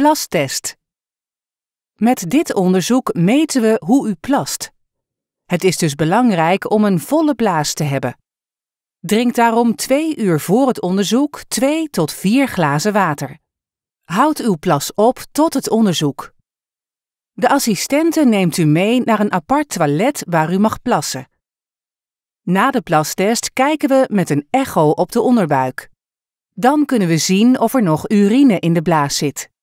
Plastest. Met dit onderzoek meten we hoe u plast. Het is dus belangrijk om een volle blaas te hebben. Drink daarom twee uur voor het onderzoek twee tot vier glazen water. Houd uw plas op tot het onderzoek. De assistente neemt u mee naar een apart toilet waar u mag plassen. Na de plastest kijken we met een echo op de onderbuik. Dan kunnen we zien of er nog urine in de blaas zit.